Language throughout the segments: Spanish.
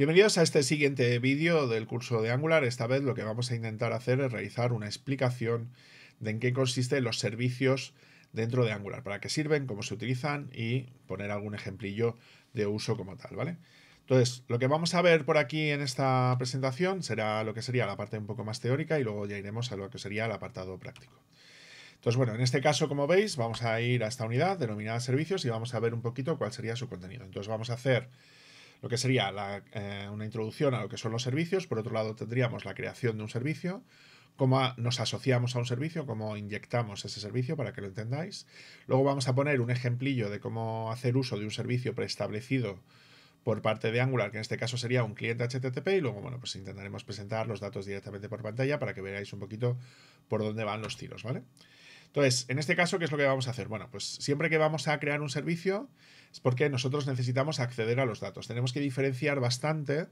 Bienvenidos a este siguiente vídeo del curso de Angular. Esta vez lo que vamos a intentar hacer es realizar una explicación de en qué consisten los servicios dentro de Angular, para qué sirven, cómo se utilizan y poner algún ejemplillo de uso como tal, ¿vale? Entonces, lo que vamos a ver por aquí en esta presentación será lo que sería la parte un poco más teórica y luego ya iremos a lo que sería el apartado práctico. Entonces, bueno, en este caso, como veis, vamos a ir a esta unidad denominada servicios y vamos a ver un poquito cuál sería su contenido. Entonces, vamos a hacer lo que sería eh, una introducción a lo que son los servicios, por otro lado tendríamos la creación de un servicio, cómo nos asociamos a un servicio, cómo inyectamos ese servicio para que lo entendáis. Luego vamos a poner un ejemplillo de cómo hacer uso de un servicio preestablecido por parte de Angular, que en este caso sería un cliente HTTP, y luego, bueno, pues intentaremos presentar los datos directamente por pantalla para que veáis un poquito por dónde van los tiros, ¿vale? Entonces, en este caso, ¿qué es lo que vamos a hacer? Bueno, pues siempre que vamos a crear un servicio, es porque nosotros necesitamos acceder a los datos. Tenemos que diferenciar bastante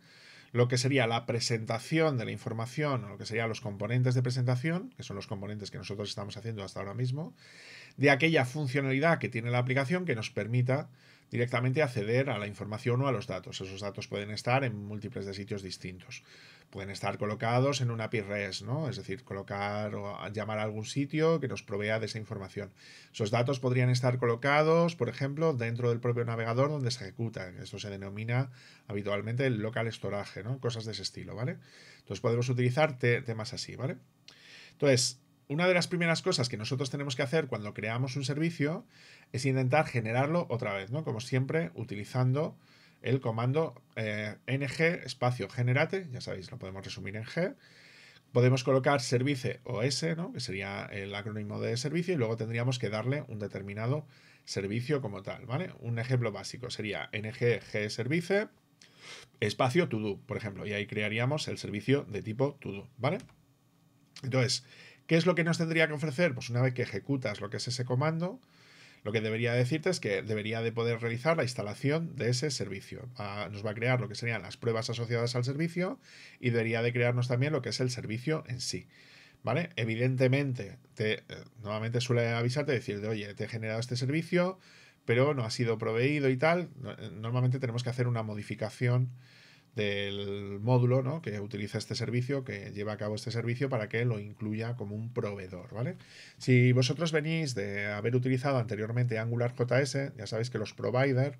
lo que sería la presentación de la información, o lo que serían los componentes de presentación, que son los componentes que nosotros estamos haciendo hasta ahora mismo, de aquella funcionalidad que tiene la aplicación que nos permita directamente acceder a la información o a los datos. Esos datos pueden estar en múltiples de sitios distintos pueden estar colocados en una API REST, ¿no? Es decir, colocar o llamar a algún sitio que nos provea de esa información. Esos datos podrían estar colocados, por ejemplo, dentro del propio navegador donde se ejecuta. Esto se denomina habitualmente el local storage, ¿no? Cosas de ese estilo, ¿vale? Entonces podemos utilizar temas así, ¿vale? Entonces, una de las primeras cosas que nosotros tenemos que hacer cuando creamos un servicio es intentar generarlo otra vez, ¿no? Como siempre, utilizando el comando eh, ng espacio generate, ya sabéis, lo podemos resumir en g. Podemos colocar servicio o S, ¿no? que sería el acrónimo de servicio, y luego tendríamos que darle un determinado servicio como tal. ¿vale? Un ejemplo básico sería ng g service espacio todo, por ejemplo, y ahí crearíamos el servicio de tipo todo, ¿vale? Entonces, ¿qué es lo que nos tendría que ofrecer? Pues una vez que ejecutas lo que es ese comando, lo que debería decirte es que debería de poder realizar la instalación de ese servicio. Ah, nos va a crear lo que serían las pruebas asociadas al servicio y debería de crearnos también lo que es el servicio en sí. ¿Vale? Evidentemente, te, eh, nuevamente suele avisarte, decirte, oye, te he generado este servicio, pero no ha sido proveído y tal. Eh, normalmente tenemos que hacer una modificación del módulo ¿no? que utiliza este servicio, que lleva a cabo este servicio para que lo incluya como un proveedor, ¿vale? Si vosotros venís de haber utilizado anteriormente Angular JS, ya sabéis que los provider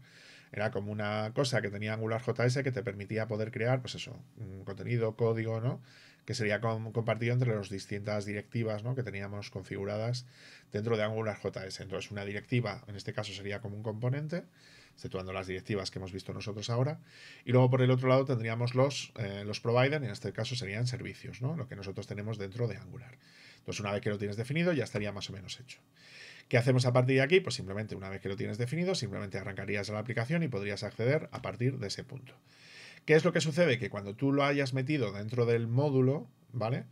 era como una cosa que tenía Angular JS que te permitía poder crear, pues eso, un contenido, código, ¿no? Que sería compartido entre las distintas directivas, ¿no? Que teníamos configuradas dentro de Angular JS. Entonces, una directiva, en este caso, sería como un componente exceptuando las directivas que hemos visto nosotros ahora. Y luego por el otro lado tendríamos los, eh, los providers, y en este caso serían servicios, ¿no? lo que nosotros tenemos dentro de Angular. Entonces una vez que lo tienes definido ya estaría más o menos hecho. ¿Qué hacemos a partir de aquí? Pues simplemente una vez que lo tienes definido, simplemente arrancarías a la aplicación y podrías acceder a partir de ese punto. ¿Qué es lo que sucede? Que cuando tú lo hayas metido dentro del módulo, ¿vale?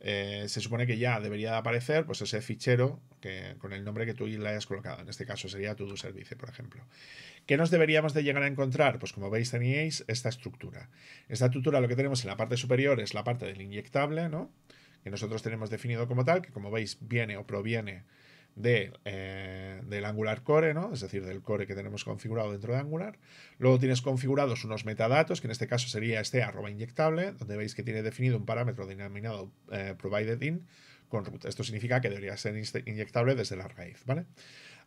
Eh, se supone que ya debería aparecer pues, ese fichero que, con el nombre que tú le hayas colocado. En este caso sería todo servicio, por ejemplo. ¿Qué nos deberíamos de llegar a encontrar? Pues como veis teníais esta estructura. Esta estructura lo que tenemos en la parte superior es la parte del inyectable, ¿no? que nosotros tenemos definido como tal, que como veis viene o proviene eh, del Angular Core, ¿no? es decir, del core que tenemos configurado dentro de Angular. Luego tienes configurados unos metadatos, que en este caso sería este arroba inyectable, donde veis que tiene definido un parámetro denominado providedIn. Eh, provided in con Esto significa que debería ser inyectable desde la raíz. ¿vale?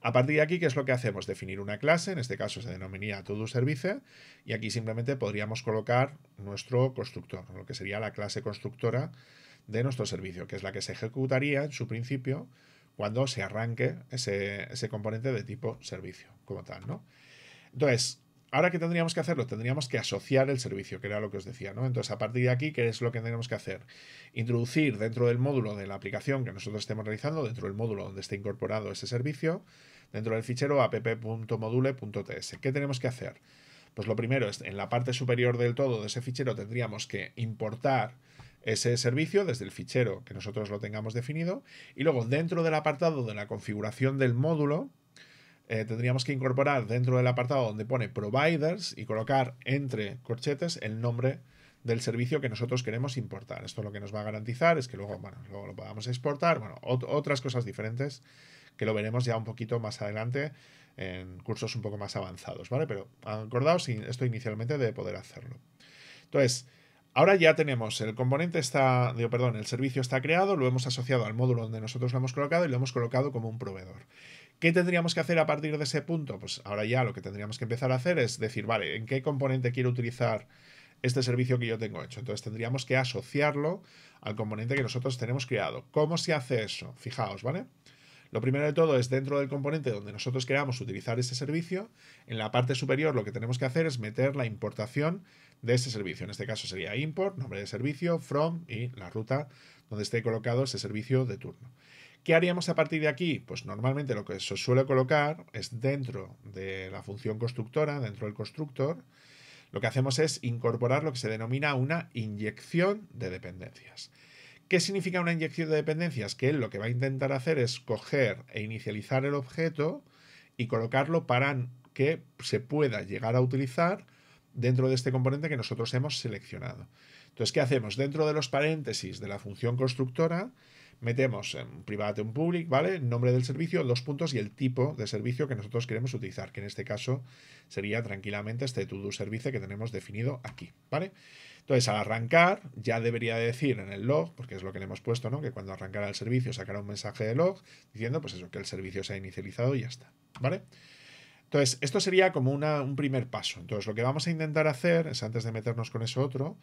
A partir de aquí, ¿qué es lo que hacemos? Definir una clase, en este caso se denominaría todo servicio, y aquí simplemente podríamos colocar nuestro constructor, lo que sería la clase constructora de nuestro servicio, que es la que se ejecutaría en su principio cuando se arranque ese, componente de tipo servicio, como tal, ¿no? Entonces, Ahora, ¿qué tendríamos que hacerlo? Tendríamos que asociar el servicio, que era lo que os decía, ¿no? Entonces, a partir de aquí, ¿qué es lo que tendríamos que hacer? Introducir dentro del módulo de la aplicación que nosotros estemos realizando, dentro del módulo donde esté incorporado ese servicio, dentro del fichero app.module.ts. ¿Qué tenemos que hacer? Pues lo primero es, en la parte superior del todo de ese fichero tendríamos que importar ese servicio desde el fichero que nosotros lo tengamos definido y luego dentro del apartado de la configuración del módulo eh, tendríamos que incorporar dentro del apartado donde pone providers y colocar entre corchetes el nombre del servicio que nosotros queremos importar. Esto lo que nos va a garantizar es que luego, bueno, luego lo podamos exportar, bueno, otras cosas diferentes que lo veremos ya un poquito más adelante en cursos un poco más avanzados, ¿vale? Pero acordaos esto inicialmente de poder hacerlo. Entonces, Ahora ya tenemos el componente está, digo, perdón, el servicio está creado, lo hemos asociado al módulo donde nosotros lo hemos colocado y lo hemos colocado como un proveedor. ¿Qué tendríamos que hacer a partir de ese punto? Pues ahora ya lo que tendríamos que empezar a hacer es decir, vale, ¿en qué componente quiero utilizar este servicio que yo tengo hecho? Entonces tendríamos que asociarlo al componente que nosotros tenemos creado. ¿Cómo se hace eso? Fijaos, ¿vale? Lo primero de todo es dentro del componente donde nosotros queramos utilizar ese servicio. En la parte superior lo que tenemos que hacer es meter la importación de ese servicio. En este caso sería import, nombre de servicio, from y la ruta donde esté colocado ese servicio de turno. ¿Qué haríamos a partir de aquí? Pues normalmente lo que se suele colocar es dentro de la función constructora, dentro del constructor, lo que hacemos es incorporar lo que se denomina una inyección de dependencias. ¿Qué significa una inyección de dependencias? Que él lo que va a intentar hacer es coger e inicializar el objeto y colocarlo para que se pueda llegar a utilizar dentro de este componente que nosotros hemos seleccionado. Entonces, ¿qué hacemos? Dentro de los paréntesis de la función constructora, metemos en private un public, ¿vale? Nombre del servicio, dos puntos y el tipo de servicio que nosotros queremos utilizar, que en este caso sería tranquilamente este todo service que tenemos definido aquí, ¿vale? vale entonces, al arrancar, ya debería decir en el log, porque es lo que le hemos puesto, ¿no? Que cuando arrancara el servicio sacará un mensaje de log diciendo, pues eso, que el servicio se ha inicializado y ya está, ¿vale? Entonces, esto sería como un primer paso. Entonces, lo que vamos a intentar hacer es, antes de meternos con eso otro,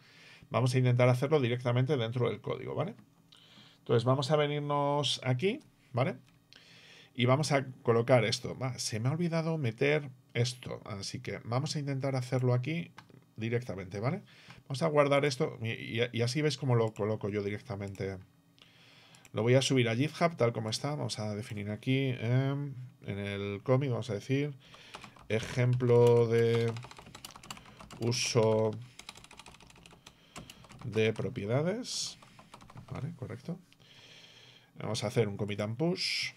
vamos a intentar hacerlo directamente dentro del código, ¿vale? Entonces, vamos a venirnos aquí, ¿vale? Y vamos a colocar esto. se me ha olvidado meter esto, así que vamos a intentar hacerlo aquí directamente, ¿vale? Vamos a guardar esto y, así veis cómo lo coloco yo directamente. Lo voy a subir a GitHub tal como está. Vamos a definir aquí em, en el cómic, vamos a decir, ejemplo de uso de propiedades. Vale, correcto. Vamos a hacer un commit and push.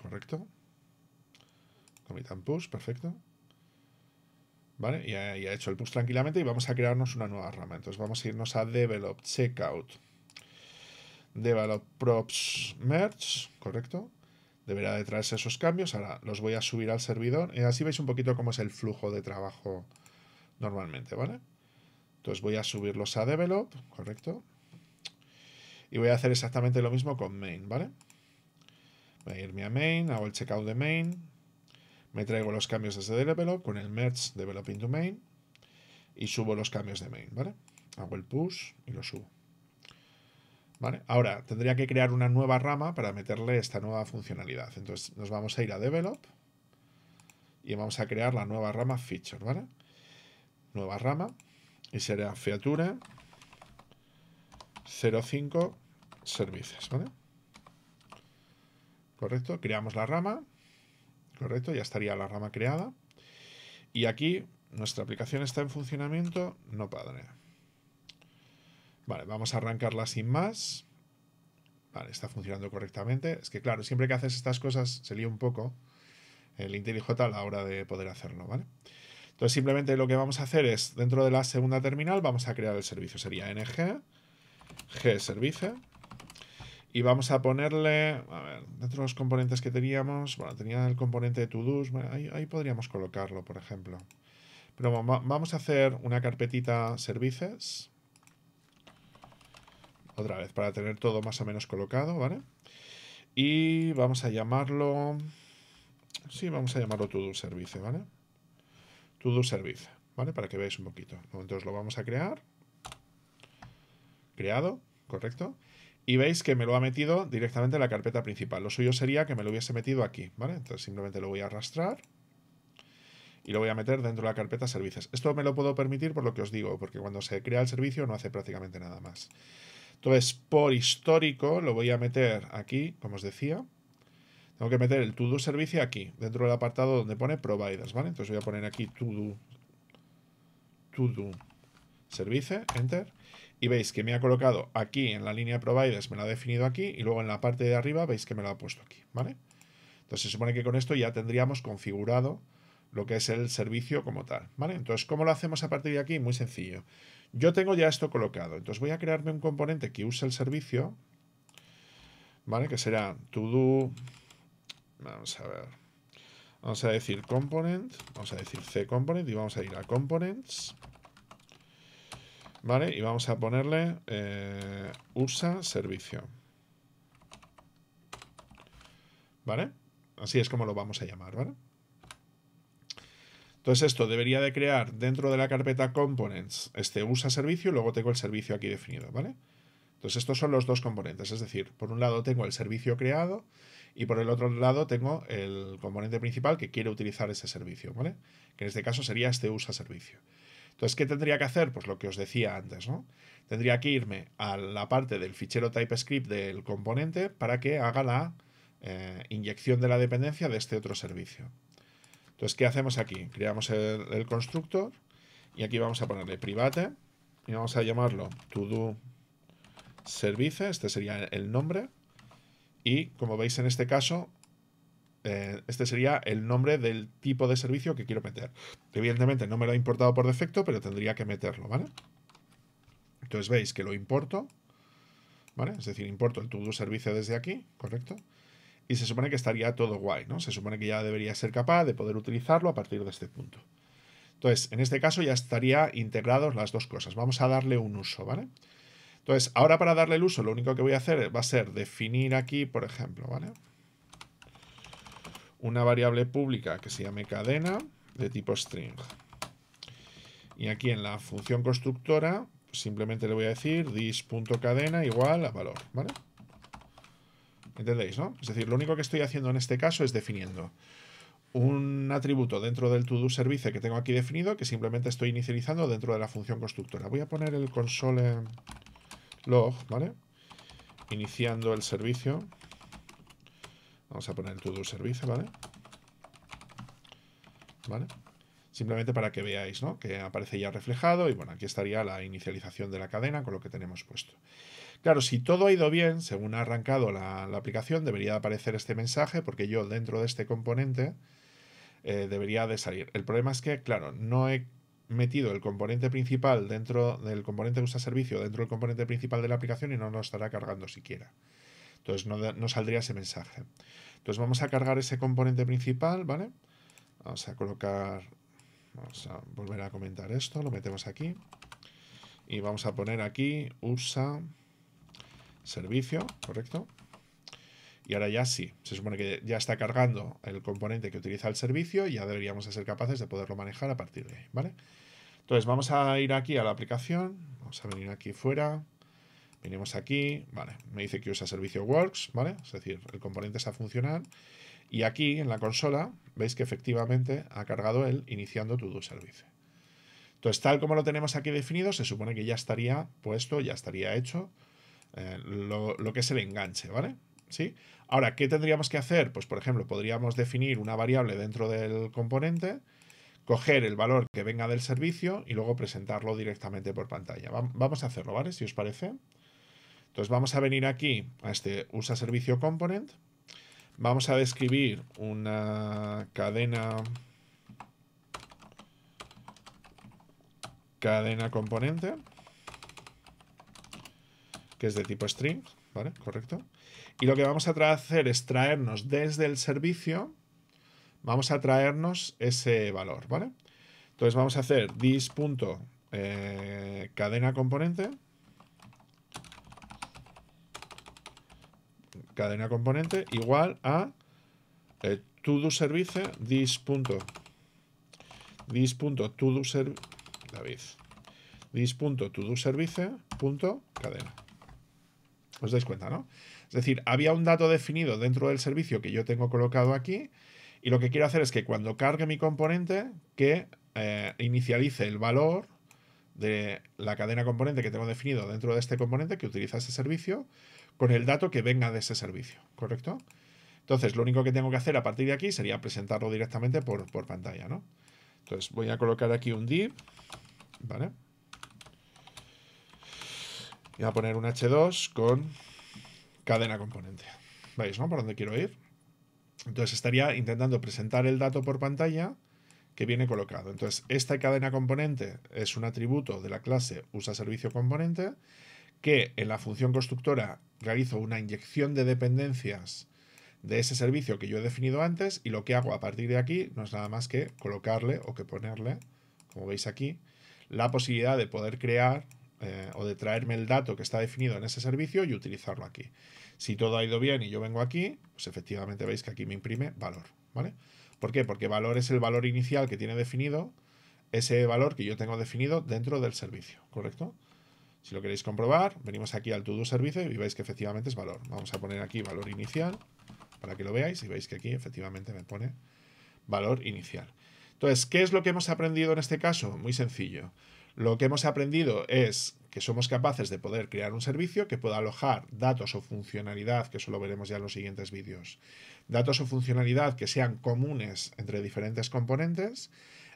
Correcto. Commit and push, perfecto. ¿vale? Y ha, hecho el push tranquilamente y vamos a crearnos una nueva rama. Entonces vamos a irnos a develop checkout, develop props merge, ¿correcto? Deberá de traerse esos cambios, ahora los voy a subir al servidor y así veis un poquito cómo es el flujo de trabajo normalmente, ¿vale? Entonces voy a subirlos a develop, ¿correcto? Y voy a hacer exactamente lo mismo con main, ¿vale? Voy a irme a main, hago el checkout de main, me traigo los cambios desde develop con el merge developing to main y subo los cambios de main, ¿vale? Hago el push y lo subo. ¿Vale? Ahora, tendría que crear una nueva rama para meterle esta nueva funcionalidad. Entonces, nos vamos a ir a develop y vamos a crear la nueva rama feature, ¿vale? Nueva rama y será feature 05 services, ¿vale? Correcto, creamos la rama correcto, ya estaría la rama creada. Y aquí nuestra aplicación está en funcionamiento, no padre. Vale, vamos a arrancarla sin más. Vale, está funcionando correctamente. Es que claro, siempre que haces estas cosas se lía un poco el IntelliJ a la hora de poder hacerlo, ¿vale? Entonces simplemente lo que vamos a hacer es, dentro de la segunda terminal, vamos a crear el servicio. Sería ng, g servicio y vamos a ponerle, a ver, dentro de los componentes que teníamos, bueno, tenía el componente de to ahí, podríamos colocarlo, por ejemplo. Pero vamos a hacer una carpetita services. Otra vez, para tener todo más o menos colocado, ¿vale? Y vamos a llamarlo... Sí, vamos a llamarlo todo servicio service, vale Todo servicio ¿vale? Para que veáis un poquito. Entonces lo vamos a crear. Creado, ¿correcto? Y veis que me lo ha metido directamente en la carpeta principal. Lo suyo sería que me lo hubiese metido aquí, ¿vale? Entonces simplemente lo voy a arrastrar y lo voy a meter dentro de la carpeta servicios. Esto me lo puedo permitir por lo que os digo, porque cuando se crea el servicio no hace prácticamente nada más. Entonces, por histórico, lo voy a meter aquí, como os decía. Tengo que meter el todo servicio aquí, dentro del apartado donde pone providers, ¿vale? Entonces voy a poner aquí todo todo enter y veis que me ha colocado aquí en la línea providers, me lo ha definido aquí y luego en la parte de arriba veis que me lo ha puesto aquí, ¿vale? Entonces se supone que con esto ya tendríamos configurado lo que es el servicio como tal, ¿vale? Entonces, ¿cómo lo hacemos a partir de aquí? Muy sencillo. Yo tengo ya esto colocado, entonces voy a crearme un componente que use el servicio, ¿vale? Que será todo, vamos a ver, vamos a decir component, vamos a decir c component y vamos a ir a components, ¿Vale? Y vamos a ponerle eh, usa servicio. ¿Vale? Así es como lo vamos a llamar, ¿vale? Entonces esto debería de crear dentro de la carpeta components este usa servicio y luego tengo el servicio aquí definido, ¿vale? Entonces estos son los dos componentes, es decir, por un lado tengo el servicio creado y por el otro lado tengo el componente principal que quiere utilizar ese servicio, ¿vale? Que en este caso sería este usa servicio. Entonces, ¿qué tendría que hacer? Pues lo que os decía antes, ¿no? Tendría que irme a la parte del fichero TypeScript del componente para que haga la eh, inyección de la dependencia de este otro servicio. Entonces, ¿qué hacemos aquí? Creamos el, constructor y aquí vamos a ponerle private y vamos a llamarlo todo service, este sería el nombre. Y como veis en este caso, eh, este sería el nombre del tipo de servicio que quiero meter. Evidentemente no me lo ha importado por defecto, pero tendría que meterlo, ¿vale? Entonces veis que lo importo, ¿vale? Es decir, importo el todo servicio desde aquí, ¿correcto? Y se supone que estaría todo guay, ¿no? Se supone que ya debería ser capaz de poder utilizarlo a partir de este punto. Entonces, en este caso ya estaría integrados las dos cosas. Vamos a darle un uso, ¿vale? Entonces, ahora para darle el uso, lo único que voy a hacer va a ser definir aquí, por ejemplo, ¿vale? una variable pública que se llame cadena de tipo string. Y aquí en la función constructora simplemente le voy a decir dis.cadena igual a valor, ¿vale? ¿Entendéis, no? Es decir, lo único que estoy haciendo en este caso es definiendo un atributo dentro del todo service que tengo aquí definido que simplemente estoy inicializando dentro de la función constructora. Voy a poner el console log, ¿vale? Iniciando el servicio. Vamos a poner todo el servicio, ¿vale? ¿Vale? Simplemente para que veáis, ¿no? Que aparece ya reflejado y bueno, aquí estaría la inicialización de la cadena con lo que tenemos puesto. Claro, si todo ha ido bien, según ha arrancado la, aplicación, debería aparecer este mensaje porque yo dentro de este componente eh, debería de salir. El problema es que, claro, no he metido el componente principal dentro del componente que usa servicio, dentro del componente principal de la aplicación y no nos estará cargando siquiera. Entonces no, saldría ese mensaje. Entonces vamos a cargar ese componente principal, ¿vale? Vamos a colocar, vamos a volver a comentar esto, lo metemos aquí. Y vamos a poner aquí, usa servicio, ¿correcto? Y ahora ya sí, se supone que ya está cargando el componente que utiliza el servicio y ya deberíamos ser capaces de poderlo manejar a partir de ahí, ¿vale? Entonces vamos a ir aquí a la aplicación, vamos a venir aquí fuera, Venimos aquí, vale, me dice que usa servicio works, ¿vale? Es decir, el componente está funcional. Y aquí en la consola veis que efectivamente ha cargado él iniciando todo servicio. Entonces, tal como lo tenemos aquí definido, se supone que ya estaría puesto, ya estaría hecho eh, lo, que es el enganche, ¿vale? ¿Sí? Ahora, ¿qué tendríamos que hacer? Pues, por ejemplo, podríamos definir una variable dentro del componente, coger el valor que venga del servicio y luego presentarlo directamente por pantalla. Vamos a hacerlo, ¿vale? Si os parece. Entonces vamos a venir aquí a este usa servicio component. Vamos a describir una cadena cadena componente que es de tipo string, ¿vale? Correcto. Y lo que vamos a hacer es traernos desde el servicio, vamos a traernos ese valor, ¿vale? Entonces vamos a hacer this.cadena eh, componente cadena componente igual a eh, todo servicio dis punto dis punto todo David dis punto todo servicio punto cadena os dais cuenta no es decir había un dato definido dentro del servicio que yo tengo colocado aquí y lo que quiero hacer es que cuando cargue mi componente que eh, inicialice el valor de la cadena componente que tengo definido dentro de este componente que utiliza este servicio con el dato que venga de ese servicio, ¿correcto? Entonces, lo único que tengo que hacer a partir de aquí sería presentarlo directamente por, pantalla, ¿no? Entonces, voy a colocar aquí un div, ¿vale? Voy a poner un h2 con cadena componente. ¿Veis, no? Por donde quiero ir. Entonces, estaría intentando presentar el dato por pantalla que viene colocado. Entonces, esta cadena componente es un atributo de la clase usa servicio componente que en la función constructora realizo una inyección de dependencias de ese servicio que yo he definido antes y lo que hago a partir de aquí no es nada más que colocarle o que ponerle, como veis aquí, la posibilidad de poder crear eh, o de traerme el dato que está definido en ese servicio y utilizarlo aquí. Si todo ha ido bien y yo vengo aquí, pues efectivamente veis que aquí me imprime valor, ¿vale? ¿Por qué? Porque valor es el valor inicial que tiene definido ese valor que yo tengo definido dentro del servicio, ¿correcto? Si lo queréis comprobar, venimos aquí al todo servicio y veis que efectivamente es valor. Vamos a poner aquí valor inicial para que lo veáis y veis que aquí efectivamente me pone valor inicial. Entonces, ¿qué es lo que hemos aprendido en este caso? Muy sencillo. Lo que hemos aprendido es que somos capaces de poder crear un servicio que pueda alojar datos o funcionalidad, que eso lo veremos ya en los siguientes vídeos, datos o funcionalidad que sean comunes entre diferentes componentes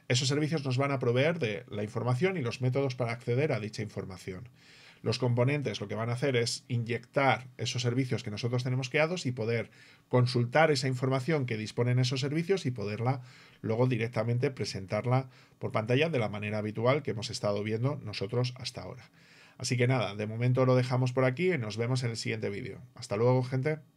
esos servicios nos van a proveer de la información y los métodos para acceder a dicha información. Los componentes lo que van a hacer es inyectar esos servicios que nosotros tenemos creados y poder consultar esa información que disponen esos servicios y poderla luego directamente presentarla por pantalla de la manera habitual que hemos estado viendo nosotros hasta ahora. Así que nada, de momento lo dejamos por aquí y nos vemos en el siguiente vídeo. Hasta luego, gente.